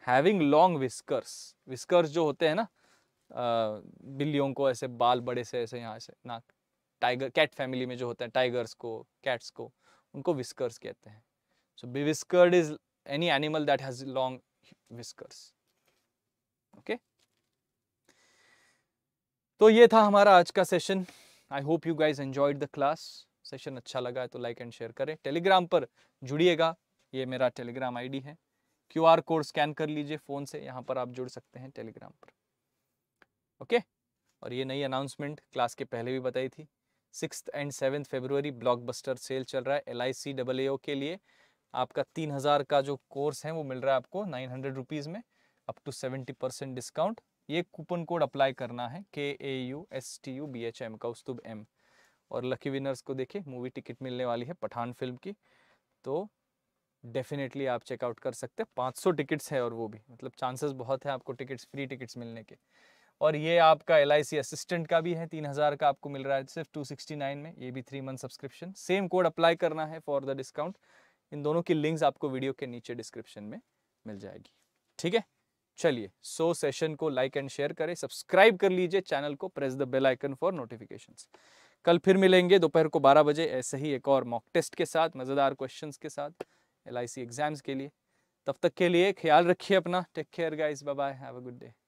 having long whiskers whiskers जो होते हैं ना बिल्लियों को ऐसे बाल बड़े से ऐसे यहाँ से ना टाइगर कैट फैमिली में जो होते हैं टाइगर्स को कैट्स को उनको विस्कर्स कहते हैं so be whiskered is any animal that has long whiskers okay तो ये था हमारा आज का session I hope you guys enjoyed the class session अच्छा लगा है तो लाइक एंड शेयर करें टेलीग्राम पर जुड़िएगा ये मेरा टेलीग्राम आईडी है क्यू आर कोड स्कैन कर लीजिए फ़ोन से यहाँ पर आप जुड़ सकते हैं टेलीग्राम पर ओके okay? और ये नई अनाउंसमेंट क्लास के पहले भी बताई थी six and seventh February blockbuster sale चल रहा है L I C double A ओ के लिए आपका तीन हज़ार का जो कोर्स है वो मिल रहा है आपको नाइन हंड्रेड रुपीज़ में up to seventy percent discount ये कूपन कोड अप्लाई करना है के A U S T U B H M Kaustubh M और लकी विनर्स को देखिए मूवी टिकट मिलने वाली है पठान फिल्म की तो डेफिनेटली आप चेकआउट कर सकते हैं पाँच सौ टिकट्स है और वो भी मतलब चांसेस बहुत है आपको टिकट्स फ्री टिकट्स मिलने के और ये आपका एल असिस्टेंट का भी है तीन हज़ार का आपको मिल रहा है सिर्फ टू सिक्सटी नाइन में ये भी three month subscription same code apply करना है फॉर द डिस्काउंट इन दोनों की लिंक्स आपको वीडियो के नीचे डिस्क्रिप्शन में मिल जाएगी ठीक है चलिए सो सेशन को लाइक एंड शेयर करें सब्सक्राइब कर लीजिए चैनल को press the bell icon for notification कल फिर मिलेंगे दोपहर को 12 बजे ऐसे ही एक और मॉक टेस्ट के साथ मज़ेदार क्वेश्चंस के साथ एल एग्ज़ाम्स के लिए तब तक के लिए ख्याल रखिए अपना
take care guys bye have a good day